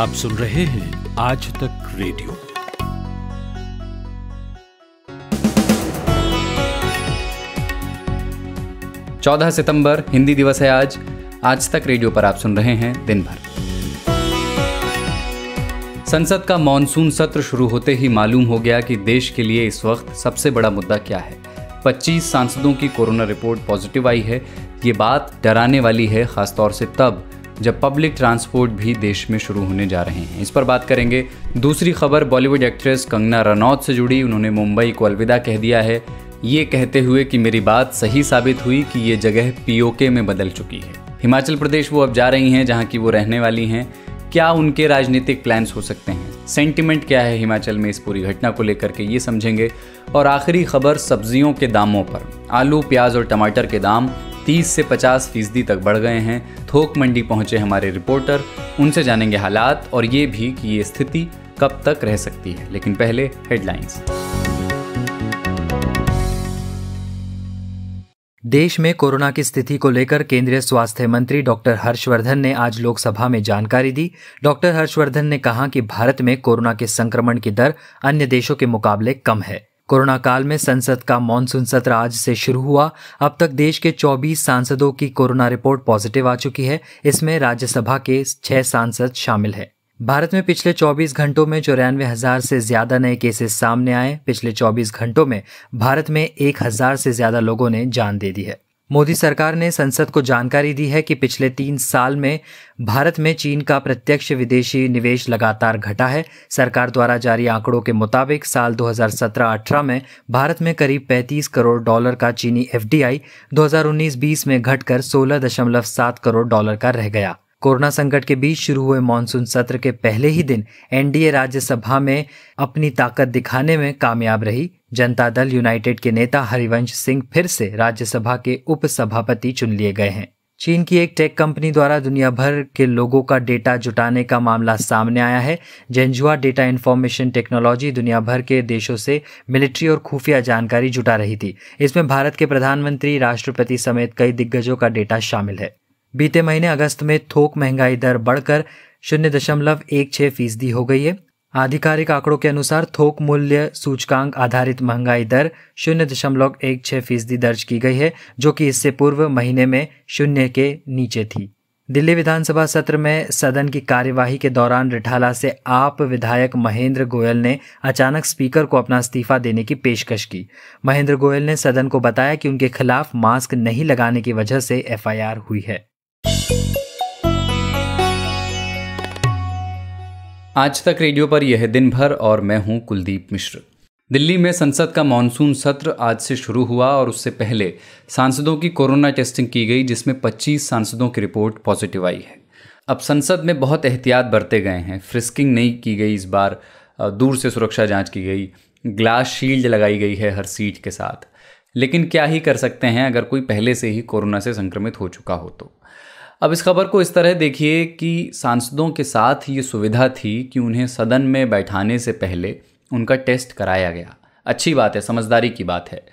आप सुन रहे हैं आज तक रेडियो चौदह सितंबर हिंदी दिवस है आज आज तक रेडियो पर आप सुन रहे हैं दिन भर संसद का मानसून सत्र शुरू होते ही मालूम हो गया कि देश के लिए इस वक्त सबसे बड़ा मुद्दा क्या है 25 सांसदों की कोरोना रिपोर्ट पॉजिटिव आई है ये बात डराने वाली है खासतौर से तब जब पब्लिक ट्रांसपोर्ट भी देश में शुरू होने जा रहे हैं इस पर बात करेंगे दूसरी खबर बॉलीवुड एक्ट्रेस कंगना रनौत से जुड़ी उन्होंने मुंबई को अलविदा कह दिया है ये कहते हुए कि मेरी बात सही साबित हुई कि ये जगह पीओके में बदल चुकी है हिमाचल प्रदेश वो अब जा रही हैं जहाँ की वो रहने वाली हैं क्या उनके राजनीतिक प्लान्स हो सकते हैं सेंटिमेंट क्या है हिमाचल में इस पूरी घटना को लेकर के ये समझेंगे और आखिरी खबर सब्जियों के दामों पर आलू प्याज और टमाटर के दाम 30 से 50 फीसदी तक बढ़ गए हैं थोक मंडी पहुंचे हमारे रिपोर्टर उनसे जानेंगे हालात और ये भी कि ये स्थिति कब तक रह सकती है लेकिन पहले हेडलाइंस देश में कोरोना की स्थिति को लेकर केंद्रीय स्वास्थ्य मंत्री डॉक्टर हर्षवर्धन ने आज लोकसभा में जानकारी दी डॉक्टर हर्षवर्धन ने कहा कि भारत में कोरोना के संक्रमण की दर अन्य देशों के मुकाबले कम है कोरोना काल में संसद का मानसून सत्र आज से शुरू हुआ अब तक देश के 24 सांसदों की कोरोना रिपोर्ट पॉजिटिव आ चुकी है इसमें राज्यसभा के छह सांसद शामिल हैं भारत में पिछले 24 घंटों में चौरानवे हजार से ज्यादा नए केसेस सामने आए पिछले 24 घंटों में भारत में 1000 से ज्यादा लोगों ने जान दे दी है मोदी सरकार ने संसद को जानकारी दी है कि पिछले तीन साल में भारत में चीन का प्रत्यक्ष विदेशी निवेश लगातार घटा है सरकार द्वारा जारी आंकड़ों के मुताबिक साल 2017-18 में भारत में करीब 35 करोड़ डॉलर का चीनी एफडीआई 2019-20 में घटकर 16.7 करोड़ डॉलर का रह गया कोरोना संकट के बीच शुरू हुए मानसून सत्र के पहले ही दिन एनडीए राज्यसभा में अपनी ताकत दिखाने में कामयाब रही जनता दल यूनाइटेड के नेता हरिवंश सिंह फिर से राज्यसभा के उपसभापति चुन लिए गए हैं चीन की एक टेक कंपनी द्वारा दुनिया भर के लोगों का डेटा जुटाने का मामला सामने आया है जेंजुआ डेटा इन्फॉर्मेशन टेक्नोलॉजी दुनिया भर के देशों से मिलिट्री और खुफिया जानकारी जुटा रही थी इसमें भारत के प्रधानमंत्री राष्ट्रपति समेत कई दिग्गजों का डेटा शामिल है बीते महीने अगस्त में थोक महंगाई दर बढ़कर शून्य दशमलव एक छह फीसदी हो गई है आधिकारिक आंकड़ों के अनुसार थोक मूल्य सूचकांक आधारित महंगाई दर शून्य दशमलव एक छह फीसदी दर्ज की गई है जो कि इससे पूर्व महीने में शून्य के नीचे थी दिल्ली विधानसभा सत्र में सदन की कार्यवाही के दौरान रिठाला से आप विधायक महेंद्र गोयल ने अचानक स्पीकर को अपना इस्तीफा देने की पेशकश की महेंद्र गोयल ने सदन को बताया कि उनके खिलाफ मास्क नहीं लगाने की वजह से एफआईआर हुई है आज तक रेडियो पर यह दिन भर और मैं हूं कुलदीप मिश्र दिल्ली में संसद का मानसून सत्र आज से शुरू हुआ और उससे पहले सांसदों की कोरोना टेस्टिंग की गई जिसमें 25 सांसदों की रिपोर्ट पॉजिटिव आई है अब संसद में बहुत एहतियात बरते गए हैं फ्रिस्किंग नहीं की गई इस बार दूर से सुरक्षा जांच की गई ग्लास शील्ड लगाई गई है हर सीट के साथ लेकिन क्या ही कर सकते हैं अगर कोई पहले से ही कोरोना से संक्रमित हो चुका हो तो अब इस खबर को इस तरह देखिए कि सांसदों के साथ ये सुविधा थी कि उन्हें सदन में बैठाने से पहले उनका टेस्ट कराया गया अच्छी बात है समझदारी की बात है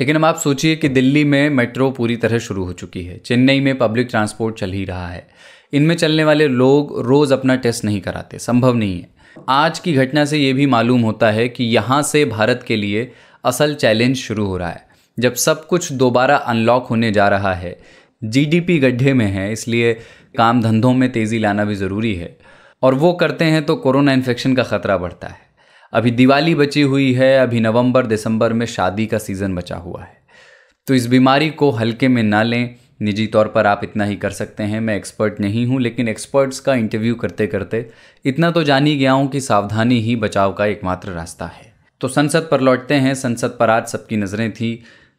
लेकिन अब आप सोचिए कि दिल्ली में मेट्रो पूरी तरह शुरू हो चुकी है चेन्नई में पब्लिक ट्रांसपोर्ट चल ही रहा है इनमें चलने वाले लोग रोज़ अपना टेस्ट नहीं कराते संभव नहीं है आज की घटना से ये भी मालूम होता है कि यहाँ से भारत के लिए असल चैलेंज शुरू हो रहा है जब सब कुछ दोबारा अनलॉक होने जा रहा है जीडीपी गड्ढे में है इसलिए काम धंधों में तेज़ी लाना भी ज़रूरी है और वो करते हैं तो कोरोना इन्फेक्शन का ख़तरा बढ़ता है अभी दिवाली बची हुई है अभी नवंबर दिसंबर में शादी का सीज़न बचा हुआ है तो इस बीमारी को हल्के में ना लें निजी तौर पर आप इतना ही कर सकते हैं मैं एक्सपर्ट नहीं हूँ लेकिन एक्सपर्ट्स का इंटरव्यू करते करते इतना तो जान ही गया हूँ कि सावधानी ही बचाव का एकमात्र रास्ता है तो संसद पर लौटते हैं संसद पर आज सबकी नज़रें थी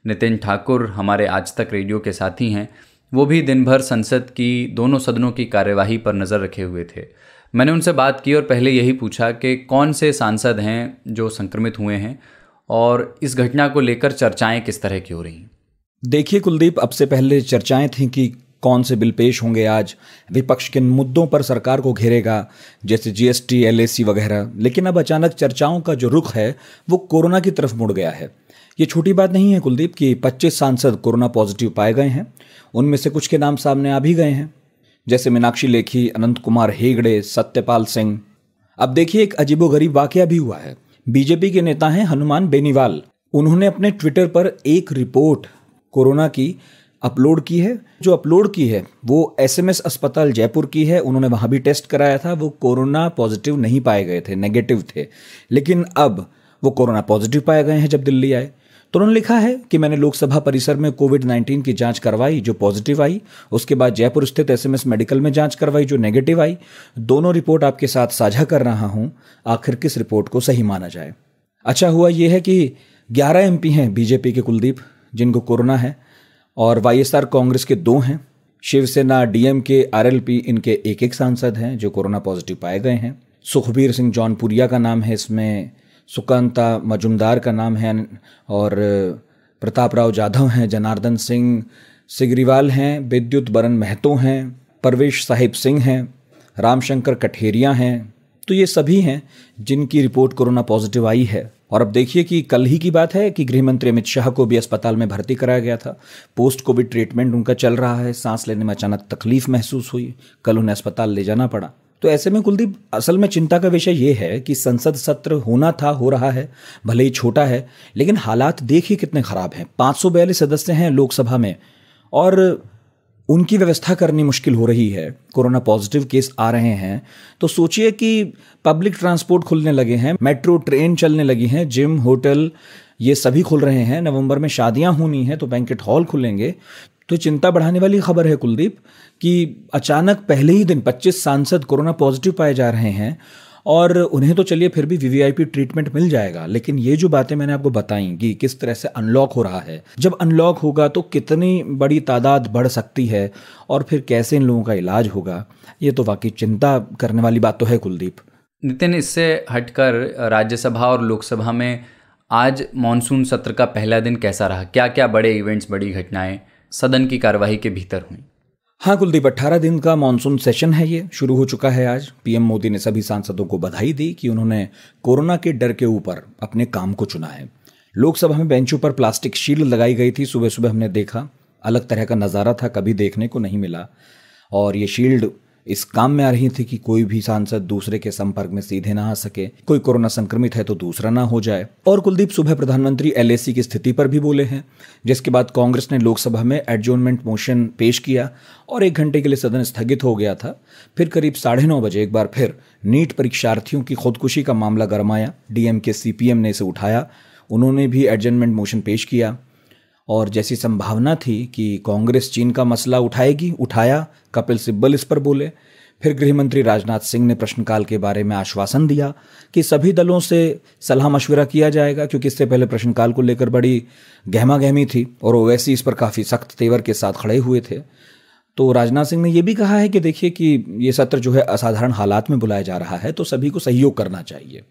नितिन ठाकुर हमारे आज तक रेडियो के साथी हैं वो भी दिन भर संसद की दोनों सदनों की कार्यवाही पर नज़र रखे हुए थे मैंने उनसे बात की और पहले यही पूछा कि कौन से सांसद हैं जो संक्रमित हुए हैं और इस घटना को लेकर चर्चाएं किस तरह की हो रही देखिए कुलदीप अब से पहले चर्चाएं थीं कि कौन से बिल पेश होंगे आज विपक्ष किन मुद्दों पर सरकार को घेरेगा जैसे जीएसटी एलएसी वगैरह लेकिन अब अचानक चर्चाओं का जो रुख है वो कोरोना की तरफ मुड़ गया है ये छोटी बात नहीं है कुलदीप कि 25 सांसद कोरोना पॉजिटिव पाए गए हैं उनमें से कुछ के नाम सामने आ भी गए हैं जैसे मीनाक्षी लेखी अनंत कुमार हेगड़े सत्यपाल सिंह अब देखिए एक अजीबोगरीब वाकया भी हुआ है बीजेपी के नेता हैं हनुमान बेनीवाल उन्होंने अपने ट्विटर पर एक रिपोर्ट कोरोना की अपलोड की है जो अपलोड की है वो एसएमएस अस्पताल जयपुर की है उन्होंने वहाँ भी टेस्ट कराया था वो कोरोना पॉजिटिव नहीं पाए गए थे नेगेटिव थे लेकिन अब वो कोरोना पॉजिटिव पाए गए हैं जब दिल्ली आए तो उन्होंने लिखा है कि मैंने लोकसभा परिसर में कोविड 19 की जांच करवाई जो पॉजिटिव आई उसके बाद जयपुर स्थित एसएमएस मेडिकल में जांच करवाई जो नेगेटिव आई दोनों रिपोर्ट आपके साथ साझा कर रहा हूं आखिर किस रिपोर्ट को सही माना जाए अच्छा हुआ यह है कि ग्यारह एम हैं बीजेपी के कुलदीप जिनको कोरोना है और वाई कांग्रेस के दो हैं शिवसेना डीएम के आरएलपी इनके एक एक सांसद हैं जो कोरोना पॉजिटिव पाए गए हैं सुखबीर सिंह जौनपुरिया का नाम है इसमें सुकांता मजुमदार का नाम है और प्रताप राव जाधव हैं जनार्दन सिंह सिगरीवाल हैं विद्युत बरन महतो हैं परवेश साहिब सिंह हैं रामशंकर कठेरिया हैं तो ये सभी हैं जिनकी रिपोर्ट कोरोना पॉजिटिव आई है और अब देखिए कि कल ही की बात है कि गृह मंत्री अमित शाह को भी अस्पताल में भर्ती कराया गया था पोस्ट कोविड ट्रीटमेंट उनका चल रहा है सांस लेने में अचानक तकलीफ महसूस हुई कल उन्हें अस्पताल ले जाना पड़ा तो ऐसे में कुलदीप असल में चिंता का विषय यह है कि संसद सत्र होना था हो रहा है भले ही छोटा है लेकिन हालात देखिए कितने ख़राब हैं पाँच सदस्य हैं लोकसभा में और उनकी व्यवस्था करनी मुश्किल हो रही है कोरोना पॉजिटिव केस आ रहे हैं तो सोचिए कि पब्लिक ट्रांसपोर्ट खुलने लगे हैं मेट्रो ट्रेन चलने लगी हैं जिम होटल ये सभी खुल रहे हैं नवंबर में शादियां होनी हैं तो बैंकेट हॉल खुलेंगे तो चिंता बढ़ाने वाली खबर है कुलदीप कि अचानक पहले ही दिन 25 सांसद कोरोना पॉजिटिव पाए जा रहे हैं और उन्हें तो चलिए फिर भी वीवीआईपी ट्रीटमेंट मिल जाएगा लेकिन ये जो बातें मैंने आपको बताई कि किस तरह से अनलॉक हो रहा है जब अनलॉक होगा तो कितनी बड़ी तादाद बढ़ सकती है और फिर कैसे इन लोगों का इलाज होगा ये तो वाकई चिंता करने वाली बात तो है कुलदीप नितिन इससे हटकर राज्यसभा और लोकसभा में आज मानसून सत्र का पहला दिन कैसा रहा क्या क्या बड़े इवेंट्स बड़ी घटनाएं सदन की कार्यवाही के भीतर हुई हाँ कुलदीप अट्ठारह दिन का मानसून सेशन है ये शुरू हो चुका है आज पीएम मोदी ने सभी सांसदों को बधाई दी कि उन्होंने कोरोना के डर के ऊपर अपने काम को चुना है लोकसभा में बेंचों पर प्लास्टिक शील्ड लगाई गई थी सुबह सुबह हमने देखा अलग तरह का नज़ारा था कभी देखने को नहीं मिला और ये शील्ड इस काम में आ रही थी कि कोई भी सांसद दूसरे के संपर्क में सीधे ना आ सके कोई कोरोना संक्रमित है तो दूसरा ना हो जाए और कुलदीप सुबह प्रधानमंत्री एल की स्थिति पर भी बोले हैं जिसके बाद कांग्रेस ने लोकसभा में एडजोनमेंट मोशन पेश किया और एक घंटे के लिए सदन स्थगित हो गया था फिर करीब साढ़े नौ बजे एक बार फिर नीट परीक्षार्थियों की खुदकुशी का मामला गरमाया डीएम के सीपीएम ने इसे उठाया उन्होंने भी एडजमेंट मोशन पेश किया और जैसी संभावना थी कि कांग्रेस चीन का मसला उठाएगी उठाया कपिल सिब्बल इस पर बोले फिर गृह मंत्री राजनाथ सिंह ने प्रश्नकाल के बारे में आश्वासन दिया कि सभी दलों से सलाह मशवरा किया जाएगा क्योंकि इससे पहले प्रश्नकाल को लेकर बड़ी गहमा गहमी थी और ओवैसी इस पर काफ़ी सख्त तेवर के साथ खड़े हुए थे तो राजनाथ सिंह ने यह भी कहा है कि देखिए कि ये सत्र जो है असाधारण हालात में बुलाया जा रहा है तो सभी को सहयोग करना चाहिए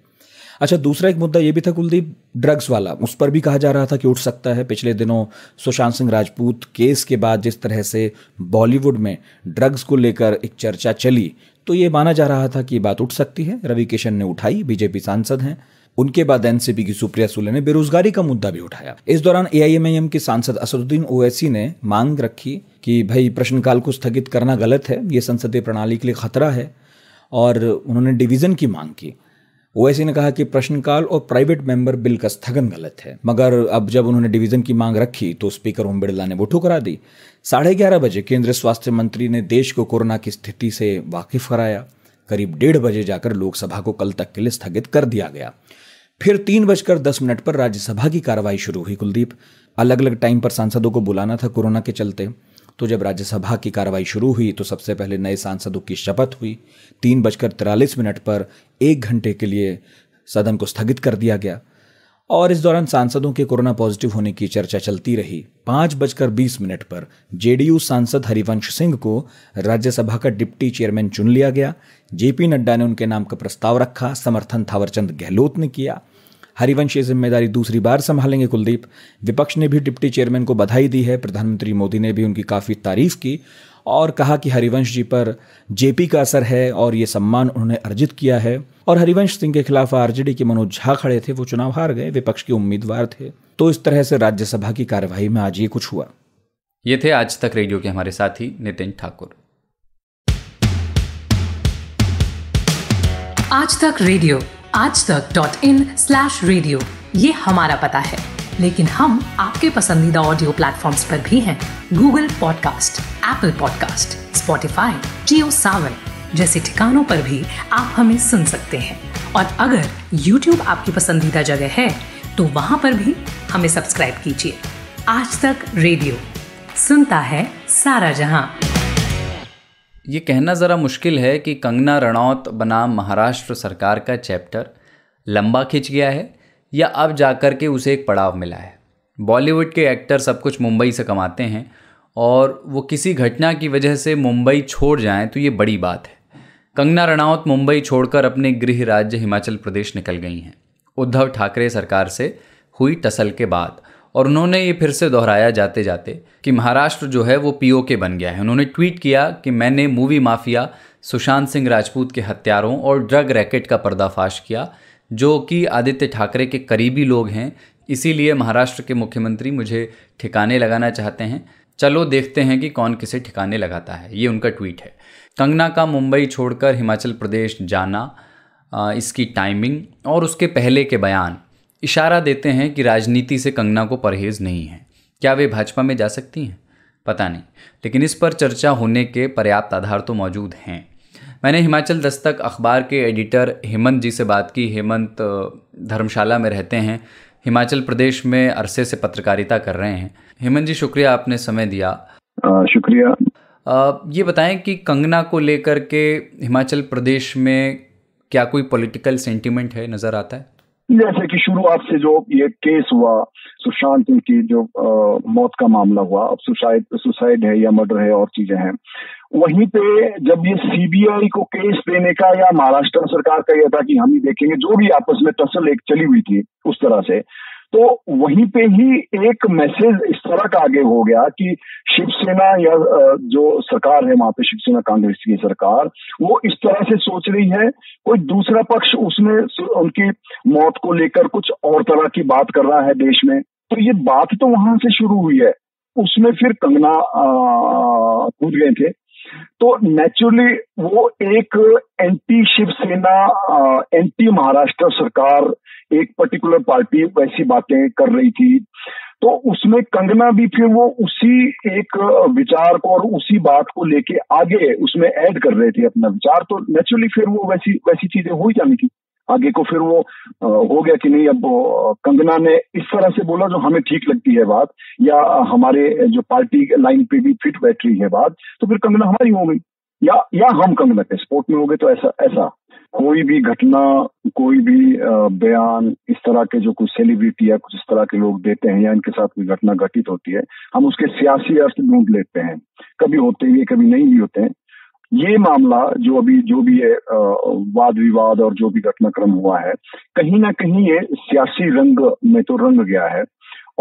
अच्छा दूसरा एक मुद्दा ये भी था कुलदीप ड्रग्स वाला उस पर भी कहा जा रहा था कि उठ सकता है पिछले दिनों सुशांत सिंह राजपूत केस के बाद जिस तरह से बॉलीवुड में ड्रग्स को लेकर एक चर्चा चली तो ये माना जा रहा था कि ये बात उठ सकती है रवि किशन ने उठाई बीजेपी सांसद हैं उनके बाद एनसीपी की सुप्रिया सुले ने बेरोजगारी का मुद्दा भी उठाया इस दौरान एआईएमआईएम के सांसद असदुद्दीन ओवैसी ने मांग रखी कि भाई प्रश्नकाल को स्थगित करना गलत है ये संसदीय प्रणाली के लिए खतरा है और उन्होंने डिवीजन की मांग की ओएसी ने कहा कि प्रश्नकाल और प्राइवेट मेंबर बिल का स्थगन गलत है मगर अब जब उन्होंने डिवीजन की मांग रखी तो स्पीकर ओम बिड़ला ने वो ठुकरा दी साढ़े ग्यारह बजे केंद्रीय स्वास्थ्य मंत्री ने देश को कोरोना की स्थिति से वाकिफ कराया करीब डेढ़ बजे जाकर लोकसभा को कल तक के लिए स्थगित कर दिया गया फिर तीन बजकर दस मिनट पर राज्यसभा की कार्रवाई शुरू हुई कुलदीप अलग अलग टाइम पर सांसदों को बुलाना था कोरोना के चलते तो जब राज्यसभा की कार्रवाई शुरू हुई तो सबसे पहले नए सांसदों की शपथ हुई तीन बजकर तिरालीस मिनट पर एक घंटे के लिए सदन को स्थगित कर दिया गया और इस दौरान सांसदों के कोरोना पॉजिटिव होने की चर्चा चलती रही पाँच बजकर बीस मिनट पर जेडीयू सांसद हरिवंश सिंह को राज्यसभा का डिप्टी चेयरमैन चुन लिया गया जेपी नड्डा ने उनके नाम का प्रस्ताव रखा समर्थन थावरचंद गहलोत ने किया हरिवंश ये जिम्मेदारी दूसरी बार संभालेंगे कुलदीप विपक्ष ने भी डिप्टी चेयरमैन को बधाई दी है प्रधानमंत्री मोदी ने भी उनकी काफ़ी तारीफ की और कहा कि हरिवंश जी पर जेपी का असर है और ये सम्मान उन्होंने अर्जित किया है और हरिवंश सिंह के खिलाफ आरजेडी के मनोज झा खड़े थे वो चुनाव हार गए विपक्ष के उम्मीदवार थे तो इस तरह से राज्यसभा की कार्यवाही में आज ये कुछ हुआ ये थे आज तक रेडियो के हमारे साथी नितिन ठाकुर आज तक रेडियो आज तक डॉट इन स्लैश रेडियो ये हमारा पता है लेकिन हम आपके पसंदीदा ऑडियो प्लेटफॉर्म्स पर भी हैं Google podcast Apple podcast Spotify Jio Saavn जैसे ठिकानों पर भी आप हमें सुन सकते हैं और अगर YouTube आपकी पसंदीदा जगह है तो वहां पर भी हमें सब्सक्राइब कीजिए आज तक रेडियो सुनता है सारा जहां ये कहना ज़रा मुश्किल है कि कंगना रणौत बनाम महाराष्ट्र सरकार का चैप्टर लंबा खिंच गया है या अब जाकर के उसे एक पड़ाव मिला है बॉलीवुड के एक्टर सब कुछ मुंबई से कमाते हैं और वो किसी घटना की वजह से मुंबई छोड़ जाएं तो ये बड़ी बात है कंगना रणौत मुंबई छोड़कर अपने गृह राज्य हिमाचल प्रदेश निकल गई हैं उद्धव ठाकरे सरकार से हुई टसल के बाद और उन्होंने ये फिर से दोहराया जाते जाते कि महाराष्ट्र जो है वो के बन गया है उन्होंने ट्वीट किया कि मैंने मूवी माफिया सुशांत सिंह राजपूत के हत्यारों और ड्रग रैकेट का पर्दाफाश किया जो कि आदित्य ठाकरे के करीबी लोग हैं इसीलिए महाराष्ट्र के मुख्यमंत्री मुझे ठिकाने लगाना चाहते हैं चलो देखते हैं कि कौन किसे ठिकाने लगाता है ये उनका ट्वीट है कंगना का मुंबई छोड़कर हिमाचल प्रदेश जाना इसकी टाइमिंग और उसके पहले के बयान इशारा देते हैं कि राजनीति से कंगना को परहेज नहीं है क्या वे भाजपा में जा सकती हैं पता नहीं लेकिन इस पर चर्चा होने के पर्याप्त आधार तो मौजूद हैं मैंने हिमाचल दस्तक अखबार के एडिटर हेमंत जी से बात की हेमंत धर्मशाला में रहते हैं हिमाचल प्रदेश में अरसे से पत्रकारिता कर रहे हैं हेमंत जी शुक्रिया आपने समय दिया आ, शुक्रिया आ, ये बताएं कि कंगना को लेकर के हिमाचल प्रदेश में क्या कोई पॉलिटिकल सेंटिमेंट है नज़र आता है जैसे कि शुरुआत से जो ये केस हुआ सुशांत सिंह की जो आ, मौत का मामला हुआ अब सुसाइड सुसाइड है या मर्डर है और चीजें हैं वहीं पे जब ये सीबीआई को केस देने का या महाराष्ट्र सरकार का यह था कि हम ही देखेंगे जो भी आपस में टसल एक चली हुई थी उस तरह से तो वहीं पे ही एक मैसेज इस तरह का आगे हो गया कि शिवसेना या जो सरकार है वहां पे शिवसेना कांग्रेस की सरकार वो इस तरह से सोच रही है कोई दूसरा पक्ष उसमें उनकी मौत को लेकर कुछ और तरह की बात कर रहा है देश में तो ये बात तो वहां से शुरू हुई है उसमें फिर कंगना कूद गए थे तो नेचुरली वो एक एंटी शिवसेना एंटी महाराष्ट्र सरकार एक पर्टिकुलर पार्टी वैसी बातें कर रही थी तो उसमें कंगना भी फिर वो उसी एक विचार को और उसी बात को लेके आगे उसमें ऐड कर रहे थे अपना विचार तो नेचुरली फिर वो वैसी वैसी चीजें हो ही जानी थी आगे को फिर वो हो गया कि नहीं अब कंगना ने इस तरह से बोला जो हमें ठीक लगती है बात या हमारे जो पार्टी लाइन पे भी फिट बैठ रही है बात तो फिर कंगना हमारी हो गई या या हम कंगना के स्पोर्ट में हो गए तो ऐसा ऐसा कोई भी घटना कोई भी बयान इस तरह के जो कुछ सेलिब्रिटी या कुछ इस तरह के लोग देते हैं या इनके साथ कोई घटना घटित होती है हम उसके सियासी अर्थ ढूंढ लेते हैं कभी होते ही कभी नहीं भी होते हैं ये मामला जो अभी जो भी है वाद विवाद और जो भी घटनाक्रम हुआ है कहीं ना कहीं ये सियासी रंग में तो रंग गया है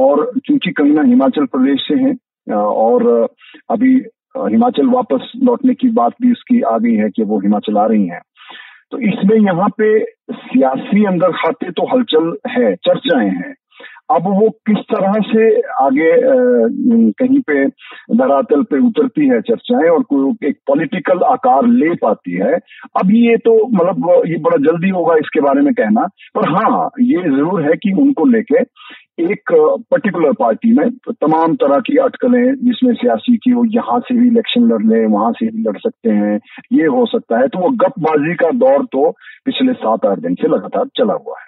और चूंकि कंगना हिमाचल प्रदेश से है और अभी हिमाचल वापस लौटने की बात भी उसकी आ गई है कि वो हिमाचल आ रही हैं तो इसमें यहाँ पे सियासी अंदर खाते तो हलचल है चर्चाएं हैं अब वो किस तरह से आगे कहीं पे धरातल पे उतरती है चर्चाएं और कोई एक पॉलिटिकल आकार ले पाती है अब ये तो मतलब ये बड़ा जल्दी होगा इसके बारे में कहना पर हाँ ये जरूर है कि उनको लेके एक पर्टिकुलर पार्टी में तमाम तरह की अटकलें जिसमें सियासी की वो यहाँ से भी इलेक्शन लड़ लें वहां से भी लड़ सकते हैं ये हो सकता है तो वो गपबाजी का दौर तो पिछले सात आठ दिन से लगातार चला हुआ है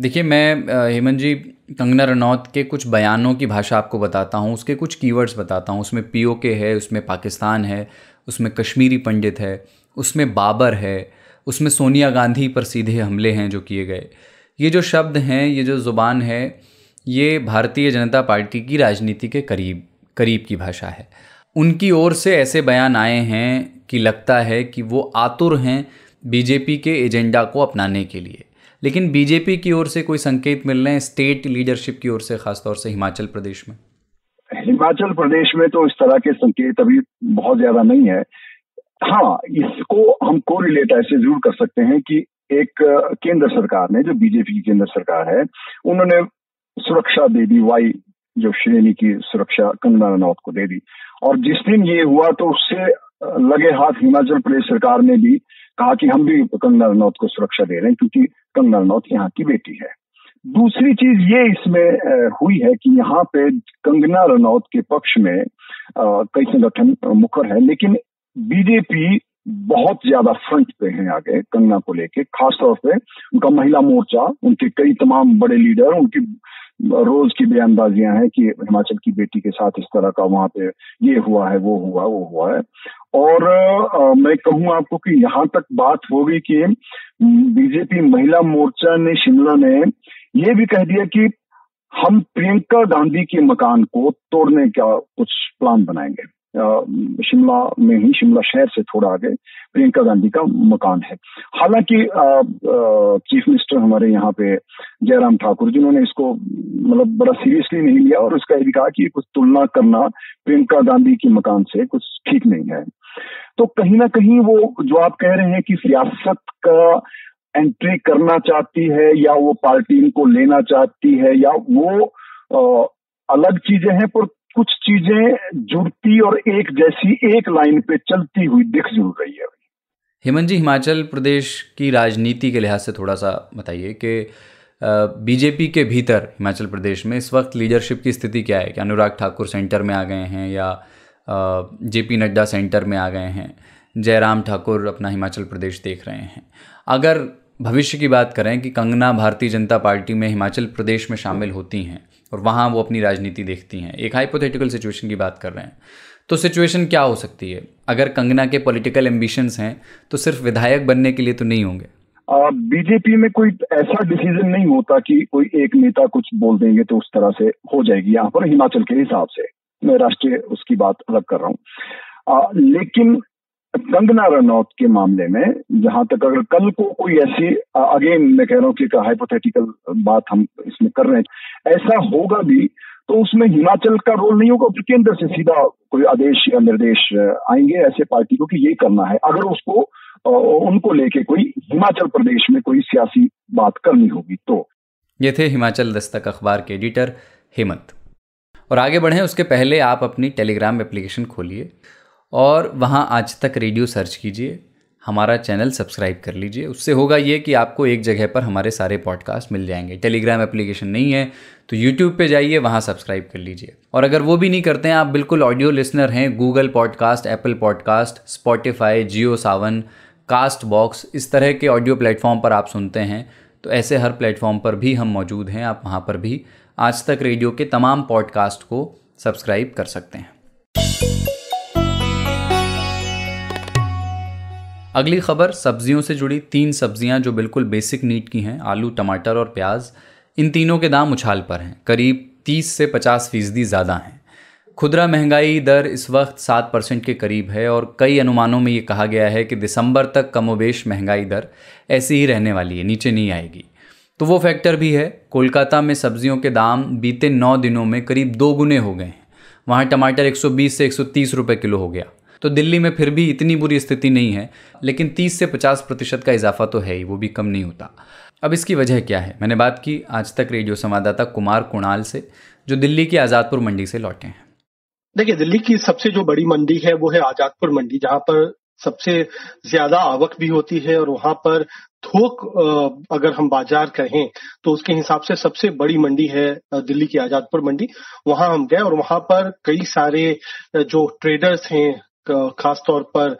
देखिए मैं हेमंत जी कंगना रनौत के कुछ बयानों की भाषा आपको बताता हूँ उसके कुछ कीवर्ड्स बताता हूँ उसमें के है उसमें पाकिस्तान है उसमें कश्मीरी पंडित है उसमें बाबर है उसमें सोनिया गांधी पर सीधे हमले हैं जो किए गए ये जो शब्द हैं ये जो ज़ुबान है ये भारतीय जनता पार्टी की राजनीति के करीब करीब की भाषा है उनकी ओर से ऐसे बयान आए हैं कि लगता है कि वो आतुर हैं बीजेपी के एजेंडा को अपनाने के लिए लेकिन बीजेपी की ओर से कोई संकेत मिल रहे हैं स्टेट लीडरशिप की ओर से खासतौर से हिमाचल प्रदेश में हिमाचल प्रदेश में तो इस तरह के संकेत अभी बहुत ज्यादा नहीं है हाँ इसको हम को रिलेट ऐसे जरूर कर सकते हैं कि एक केंद्र सरकार ने जो बीजेपी की केंद्र सरकार है उन्होंने सुरक्षा दे दी वाई जो श्रेणी की सुरक्षा कंगना रनौत को दे दी और जिस दिन ये हुआ तो उससे लगे हाथ हिमाचल प्रदेश सरकार ने भी कहा कि हम भी कंगना रनौत को सुरक्षा दे रहे हैं क्योंकि कंगना रनौत यहाँ की बेटी है दूसरी चीज ये इसमें हुई है कि यहाँ पे कंगना रनौत के पक्ष में कई संगठन मुखर है लेकिन बीजेपी बहुत ज्यादा फ्रंट पे हैं आगे कंगना को लेके खासतौर पे उनका महिला मोर्चा उनके कई तमाम बड़े लीडर उनकी रोज की बयानबाजियां हैं कि हिमाचल की बेटी के साथ इस तरह का वहां पे ये हुआ है वो हुआ वो हुआ है और आ, मैं कहूँ आपको कि यहाँ तक बात हो गई कि बीजेपी महिला मोर्चा ने शिमला ने ये भी कह दिया कि हम प्रियंका गांधी के मकान को तोड़ने का कुछ प्लान बनाएंगे शिमला में ही शिमला शहर से थोड़ा आगे प्रियंका गांधी का मकान है हालांकि चीफ मिनिस्टर हमारे यहाँ पे जयराम ठाकुर जिन्होंने इसको मतलब बड़ा सीरियसली नहीं लिया और उसका ये कहा कि कुछ तुलना करना प्रियंका गांधी के मकान से कुछ ठीक नहीं है तो कहीं ना कहीं वो जो आप कह रहे हैं कि सियासत का एंट्री करना चाहती है या वो पार्टी इनको लेना चाहती है या वो आ, अलग चीजें हैं पर कुछ चीजें जुड़ती और एक जैसी एक लाइन पे चलती हुई दिख जुड़ रही है हेमंत जी हिमाचल प्रदेश की राजनीति के लिहाज से थोड़ा सा बताइए कि बीजेपी के भीतर हिमाचल प्रदेश में इस वक्त लीडरशिप की स्थिति क्या है कि अनुराग ठाकुर सेंटर में आ गए हैं या जे पी नड्डा सेंटर में आ गए हैं जयराम ठाकुर अपना हिमाचल प्रदेश देख रहे हैं अगर भविष्य की बात करें कि कंगना भारतीय जनता पार्टी में हिमाचल प्रदेश में शामिल होती हैं और वहाँ वो अपनी राजनीति देखती हैं एक हाइपोथेटिकल सिचुएशन की बात कर रहे हैं तो सिचुएशन क्या हो सकती है अगर कंगना के पॉलिटिकल एम्बिशंस हैं तो सिर्फ विधायक बनने के लिए तो नहीं होंगे बीजेपी में कोई ऐसा डिसीजन नहीं होता कि कोई एक नेता कुछ बोल देंगे तो उस तरह से हो जाएगी यहाँ पर हिमाचल के हिसाब से मैं राष्ट्रीय उसकी बात अलग कर रहा हूँ लेकिन कंगना रनौत के मामले में जहां तक अगर कल को कोई ऐसी अगेन मैं कह रहा हूँ कि हाइपोथेटिकल बात हम इसमें कर रहे हैं ऐसा होगा भी तो उसमें हिमाचल का रोल नहीं होगा केंद्र से सीधा कोई आदेश या निर्देश आएंगे ऐसे पार्टी को कि ये करना है अगर उसको उनको लेके कोई हिमाचल प्रदेश में कोई सियासी बात करनी होगी तो ये थे हिमाचल दस्तक अखबार के एडिटर हेमंत और आगे बढ़े उसके पहले आप अपनी टेलीग्राम एप्लीकेशन खोलिए और वहाँ आज तक रेडियो सर्च कीजिए हमारा चैनल सब्सक्राइब कर लीजिए उससे होगा ये कि आपको एक जगह पर हमारे सारे पॉडकास्ट मिल जाएंगे टेलीग्राम एप्लीकेशन नहीं है तो यूट्यूब पे जाइए वहाँ सब्सक्राइब कर लीजिए और अगर वो भी नहीं करते हैं आप बिल्कुल ऑडियो लिसनर हैं Google podcast Apple podcast Spotify Jio Saavn cast box इस तरह के ऑडियो प्लेटफॉर्म पर आप सुनते हैं तो ऐसे हर प्लेटफॉर्म पर भी हम मौजूद हैं आप वहाँ पर भी आज तक रेडियो के तमाम पॉडकास्ट को सब्सक्राइब कर सकते हैं अगली खबर सब्जियों से जुड़ी तीन सब्जियां जो बिल्कुल बेसिक नीड की हैं आलू टमाटर और प्याज इन तीनों के दाम उछाल पर हैं करीब 30 से 50 फीसदी ज़्यादा हैं खुदरा महंगाई दर इस वक्त 7 परसेंट के करीब है और कई अनुमानों में ये कहा गया है कि दिसंबर तक कमोबेश महंगाई दर ऐसी ही रहने वाली है नीचे नहीं आएगी तो वो फैक्टर भी है कोलकाता में सब्जियों के दाम बीते नौ दिनों में करीब दो गुने हो गए हैं वहाँ टमाटर 120 से 130 रुपए किलो हो गया तो दिल्ली में फिर भी इतनी बुरी स्थिति नहीं है लेकिन तीस से पचास प्रतिशत का इजाफा तो है ही वो भी कम नहीं होता अब इसकी वजह क्या है मैंने बात की आज तक रेडियो संवाददाता कुमार कुणाल से जो दिल्ली की आज़ादपुर मंडी से लौटे हैं देखिए दिल्ली की सबसे जो बड़ी मंडी है वो है आजादपुर मंडी जहां पर सबसे ज्यादा आवक भी होती है और वहां पर थोक अगर हम बाजार कहें तो उसके हिसाब से सबसे बड़ी मंडी है दिल्ली की आजादपुर मंडी वहां हम गए और वहां पर कई सारे जो ट्रेडर्स हैं खास तौर पर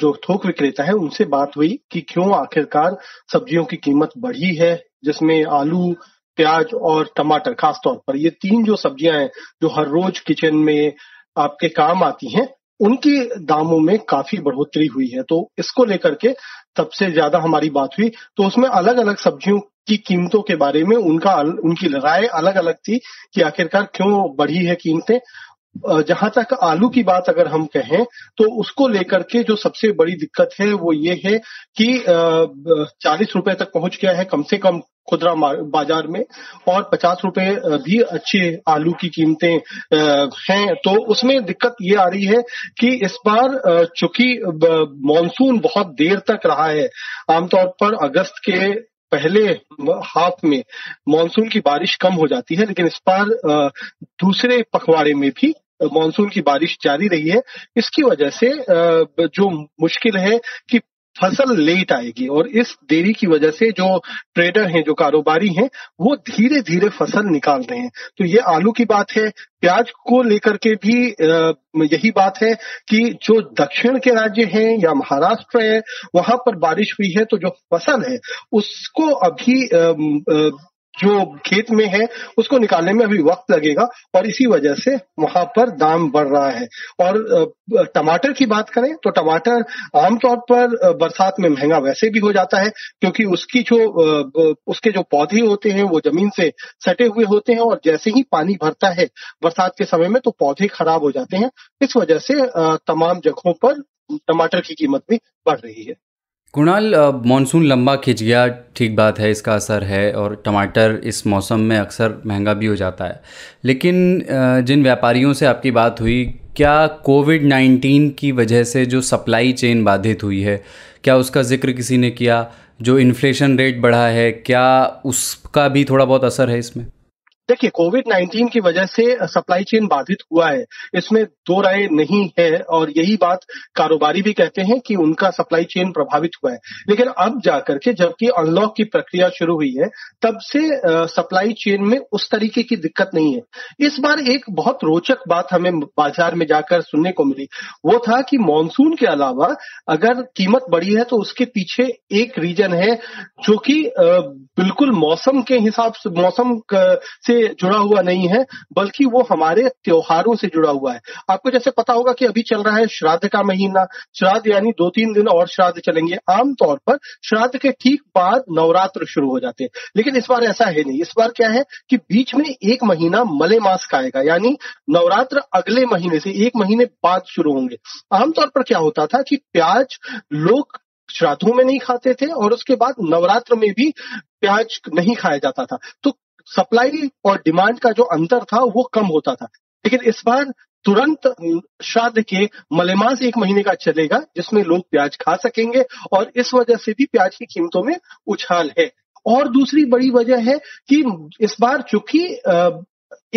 जो थोक विक्रेता है उनसे बात हुई कि क्यों आखिरकार सब्जियों की कीमत बढ़ी है जिसमें आलू प्याज और टमाटर खास तौर पर ये तीन जो सब्जियां हैं जो हर रोज किचन में आपके काम आती हैं उनके दामों में काफी बढ़ोतरी हुई है तो इसको लेकर के सबसे ज्यादा हमारी बात हुई तो उसमें अलग अलग सब्जियों की कीमतों के बारे में उनका उनकी राय अलग अलग थी कि आखिरकार क्यों बढ़ी है कीमतें जहां तक आलू की बात अगर हम कहें तो उसको लेकर के जो सबसे बड़ी दिक्कत है वो ये है कि चालीस रुपए तक पहुंच गया है कम से कम खुदरा बाजार में और पचास रुपए भी अच्छे आलू की कीमतें हैं तो उसमें दिक्कत ये आ रही है कि इस बार चूंकि मानसून बहुत देर तक रहा है आमतौर पर अगस्त के पहले हाफ में मानसून की बारिश कम हो जाती है लेकिन इस बार दूसरे पखवाड़े में भी मानसून की बारिश जारी रही है इसकी वजह से जो मुश्किल है कि फसल लेट आएगी और इस देरी की वजह से जो ट्रेडर हैं जो कारोबारी हैं वो धीरे धीरे फसल निकाल रहे हैं तो ये आलू की बात है प्याज को लेकर के भी यही बात है कि जो दक्षिण के राज्य हैं या महाराष्ट्र है वहां पर बारिश हुई है तो जो फसल है उसको अभी जो खेत में है उसको निकालने में अभी वक्त लगेगा और इसी वजह से वहां पर दाम बढ़ रहा है और टमाटर की बात करें तो टमाटर आमतौर पर बरसात में महंगा वैसे भी हो जाता है क्योंकि उसकी जो उसके जो पौधे होते हैं वो जमीन से सटे हुए होते हैं और जैसे ही पानी भरता है बरसात के समय में तो पौधे खराब हो जाते हैं इस वजह से तमाम जगहों पर टमाटर की कीमत भी बढ़ रही है कुणाल मानसून लंबा खिंच गया ठीक बात है इसका असर है और टमाटर इस मौसम में अक्सर महंगा भी हो जाता है लेकिन जिन व्यापारियों से आपकी बात हुई क्या कोविड नाइन्टीन की वजह से जो सप्लाई चेन बाधित हुई है क्या उसका जिक्र किसी ने किया जो इन्फ्लेशन रेट बढ़ा है क्या उसका भी थोड़ा बहुत असर है इसमें देखिए कोविड 19 की वजह से सप्लाई चेन बाधित हुआ है इसमें दो राय नहीं है और यही बात कारोबारी भी कहते हैं कि उनका सप्लाई चेन प्रभावित हुआ है लेकिन अब जाकर के जबकि अनलॉक की प्रक्रिया शुरू हुई है तब से सप्लाई चेन में उस तरीके की दिक्कत नहीं है इस बार एक बहुत रोचक बात हमें बाजार में जाकर सुनने को मिली वो था कि मानसून के अलावा अगर कीमत बढ़ी है तो उसके पीछे एक रीजन है जो कि बिल्कुल मौसम के हिसाब से मौसम से जुड़ा हुआ नहीं है बल्कि वो हमारे त्योहारों से जुड़ा हुआ है आपको जैसे पता होगा कि अभी चल रहा है श्राद्ध का महीना श्राद्ध यानी दो तीन दिन और श्राद्ध चलेंगे आमतौर पर श्राद्ध के ठीक बाद नवरात्र शुरू हो जाते हैं लेकिन इस बार ऐसा है नहीं इस बार क्या है कि बीच में एक महीना मले मास का आएगा यानी नवरात्र अगले महीने से एक महीने बाद शुरू होंगे आमतौर पर क्या होता था कि प्याज लोग श्राद्धों में नहीं खाते थे और उसके बाद नवरात्र में भी प्याज नहीं खाया जाता था तो सप्लाई और डिमांड का जो अंतर था वो कम होता था लेकिन इस बार तुरंत श्राद्ध के मलेमास एक महीने का चलेगा जिसमें लोग प्याज खा सकेंगे और इस वजह से भी प्याज की कीमतों में उछाल है और दूसरी बड़ी वजह है कि इस बार चूंकि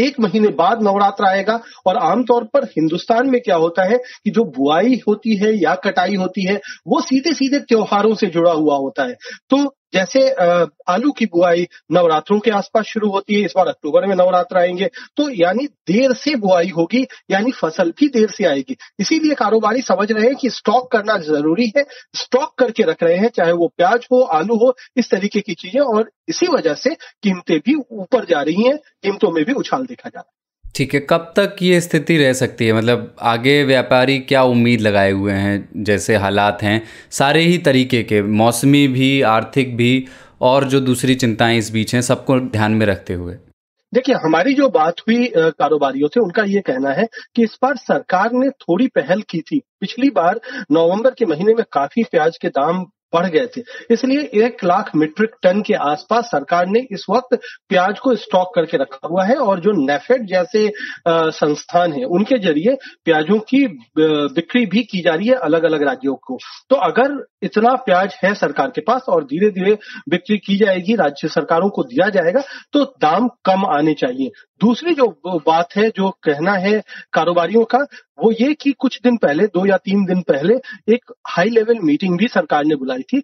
एक महीने बाद नवरात्र आएगा और आमतौर पर हिंदुस्तान में क्या होता है कि जो बुआई होती है या कटाई होती है वो सीधे सीधे त्योहारों से जुड़ा हुआ होता है तो जैसे आलू की बुआई नवरात्रों के आसपास शुरू होती है इस बार अक्टूबर में नवरात्र आएंगे तो यानी देर से बुआई होगी यानी फसल भी देर से आएगी इसीलिए कारोबारी समझ रहे हैं कि स्टॉक करना जरूरी है स्टॉक करके रख रहे हैं चाहे वो प्याज हो आलू हो इस तरीके की चीजें और इसी वजह से कीमतें भी ऊपर जा रही हैं कीमतों में भी उछाल देखा जा रहा है ठीक है कब तक ये स्थिति रह सकती है मतलब आगे व्यापारी क्या उम्मीद लगाए हुए हैं जैसे हालात हैं सारे ही तरीके के मौसमी भी आर्थिक भी और जो दूसरी चिंताएं इस बीच हैं सबको ध्यान में रखते हुए देखिए हमारी जो बात हुई कारोबारियों से उनका ये कहना है कि इस बार सरकार ने थोड़ी पहल की थी पिछली बार नवंबर के महीने में काफी प्याज के दाम बढ़ गए थे इसलिए एक लाख मीट्रिक टन के आसपास सरकार ने इस वक्त प्याज को स्टॉक करके रखा हुआ है और जो नेफेड जैसे संस्थान है उनके जरिए प्याजों की बिक्री भी की जा रही है अलग अलग राज्यों को तो अगर इतना प्याज है सरकार के पास और धीरे धीरे बिक्री की जाएगी राज्य सरकारों को दिया जाएगा तो दाम कम आने चाहिए दूसरी जो बात है जो कहना है कारोबारियों का वो ये कि कुछ दिन पहले दो या तीन दिन पहले एक हाई लेवल मीटिंग भी सरकार ने बुलाई थी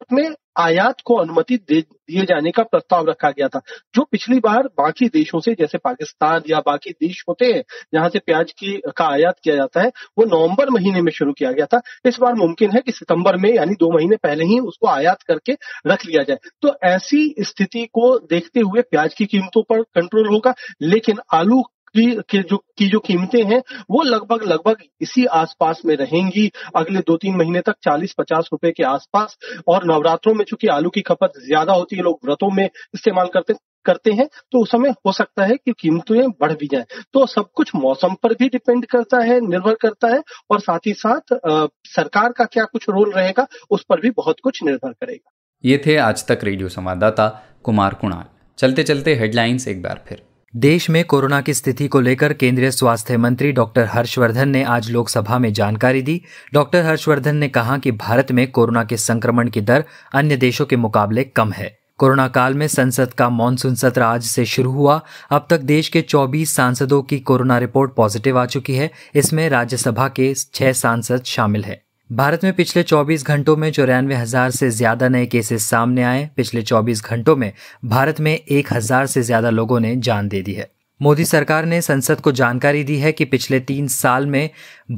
उसमें आयात को अनुमति दिए जाने का प्रस्ताव रखा गया था जो पिछली बार बाकी देशों से जैसे पाकिस्तान या बाकी देश होते हैं जहां से प्याज की का आयात किया जाता है वो नवंबर महीने में शुरू किया गया था इस बार मुमकिन है कि सितंबर में यानी दो महीने पहले ही उसको आयात करके रख लिया जाए तो ऐसी स्थिति को देखते हुए प्याज की कीमतों पर कंट्रोल होगा लेकिन आलू की, की जो की जो कीमतें हैं वो लगभग लगभग इसी आसपास में रहेंगी अगले दो तीन महीने तक चालीस पचास रुपए के आसपास और नवरात्रों में चूंकि आलू की खपत ज्यादा होती है लोग व्रतों में इस्तेमाल करते करते हैं तो उस समय हो सकता है कि कीमतें बढ़ भी जाएं तो सब कुछ मौसम पर भी डिपेंड करता है निर्भर करता है और साथ ही साथ आ, सरकार का क्या कुछ रोल रहेगा उस पर भी बहुत कुछ निर्भर करेगा ये थे आज तक रेडियो संवाददाता कुमार कुणाल चलते चलते हेडलाइंस एक बार फिर देश में कोरोना की स्थिति को लेकर केंद्रीय स्वास्थ्य मंत्री डॉक्टर हर्षवर्धन ने आज लोकसभा में जानकारी दी डॉक्टर हर्षवर्धन ने कहा कि भारत में कोरोना के संक्रमण की दर अन्य देशों के मुकाबले कम है कोरोना काल में संसद का मानसून सत्र आज से शुरू हुआ अब तक देश के 24 सांसदों की कोरोना रिपोर्ट पॉजिटिव आ चुकी है इसमें राज्यसभा के छह सांसद शामिल हैं भारत में पिछले 24 घंटों में चौरानवे हज़ार से ज़्यादा नए केसेस सामने आए पिछले 24 घंटों में भारत में एक हज़ार से ज़्यादा लोगों ने जान दे दी है मोदी सरकार ने संसद को जानकारी दी है कि पिछले तीन साल में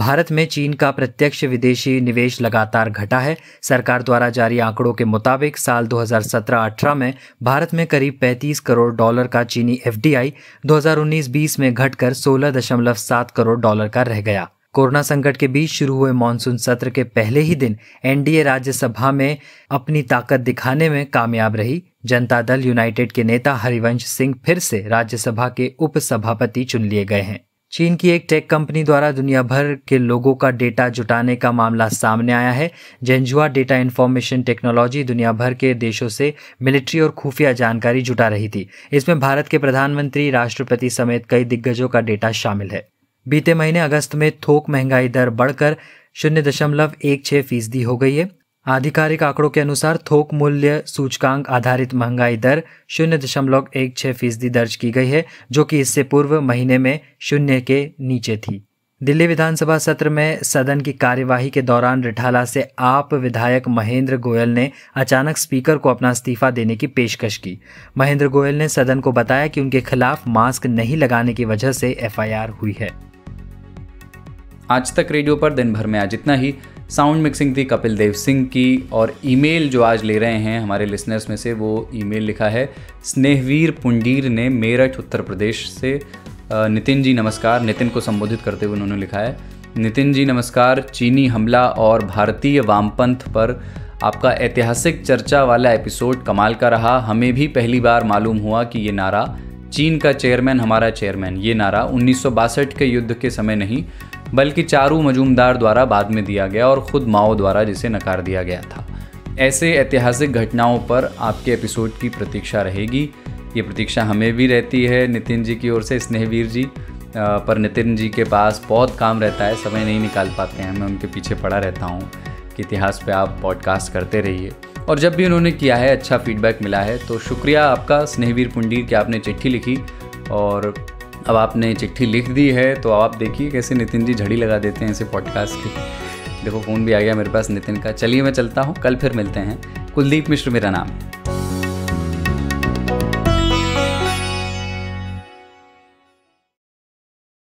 भारत में चीन का प्रत्यक्ष विदेशी निवेश लगातार घटा है सरकार द्वारा जारी आंकड़ों के मुताबिक साल 2017-18 में भारत में करीब 35 करोड़ डॉलर का चीनी एफडीआई 2019-20 में घटकर 16.7 करोड़ डॉलर का रह गया कोरोना संकट के बीच शुरू हुए मानसून सत्र के पहले ही दिन एनडीए राज्यसभा में अपनी ताकत दिखाने में कामयाब रही जनता दल यूनाइटेड के नेता हरिवंश सिंह फिर से राज्यसभा के उप सभापति चुन लिए गए हैं चीन की एक टेक कंपनी द्वारा दुनिया भर के लोगों का डेटा जुटाने का मामला सामने आया है जेंजुआ डेटा इन्फॉर्मेशन टेक्नोलॉजी दुनिया भर के देशों से मिलिट्री और खुफिया जानकारी जुटा रही थी इसमें भारत के प्रधानमंत्री राष्ट्रपति समेत कई दिग्गजों का डेटा शामिल है बीते महीने अगस्त में थोक महंगाई दर बढ़कर शून्य दशमलव एक छह फीसदी हो गई है आधिकारिक आंकड़ों के अनुसार थोक मूल्य सूचकांक आधारित महंगाई दर शून्य दशमलव एक छह फीसदी दर्ज की गई है जो कि इससे पूर्व महीने में शून्य के नीचे थी दिल्ली विधानसभा सत्र में सदन की कार्यवाही के दौरान रिठाला से आप विधायक महेंद्र गोयल ने अचानक स्पीकर को अपना इस्तीफा देने की पेशकश की महेंद्र गोयल ने सदन को बताया कि उनके खिलाफ मास्क नहीं लगाने की वजह से एफआईआर हुई है आज तक रेडियो पर दिन भर में आज इतना ही साउंड मिक्सिंग थी कपिल देव सिंह की और ईमेल जो आज ले रहे हैं हमारे लिसनर्स में से वो ईमेल लिखा है स्नेहवीर पुंडीर ने मेरठ उत्तर प्रदेश से नितिन जी नमस्कार नितिन को संबोधित करते हुए उन्होंने लिखा है नितिन जी नमस्कार चीनी हमला और भारतीय वामपंथ पर आपका ऐतिहासिक चर्चा वाला एपिसोड कमाल का रहा हमें भी पहली बार मालूम हुआ कि ये नारा चीन का चेयरमैन हमारा चेयरमैन ये नारा उन्नीस के युद्ध के समय नहीं बल्कि चारू मजूमदार द्वारा बाद में दिया गया और ख़ुद माओ द्वारा जिसे नकार दिया गया था ऐसे ऐतिहासिक घटनाओं पर आपके एपिसोड की प्रतीक्षा रहेगी ये प्रतीक्षा हमें भी रहती है नितिन जी की ओर से स्नेहवीर जी पर नितिन जी के पास बहुत काम रहता है समय नहीं निकाल पाते हैं मैं उनके पीछे पड़ा रहता हूँ कि इतिहास पे आप पॉडकास्ट करते रहिए और जब भी उन्होंने किया है अच्छा फीडबैक मिला है तो शुक्रिया आपका स्नेहवीर पुंडीर कि आपने चिट्ठी लिखी और अब आपने चिट्ठी लिख दी है तो आप देखिए कैसे नितिन जी झड़ी लगा देते हैं इसे पॉडकास्ट की देखो फ़ोन भी आ गया मेरे पास नितिन का चलिए मैं चलता हूँ कल फिर मिलते हैं कुलदीप मिश्र मेरा नाम है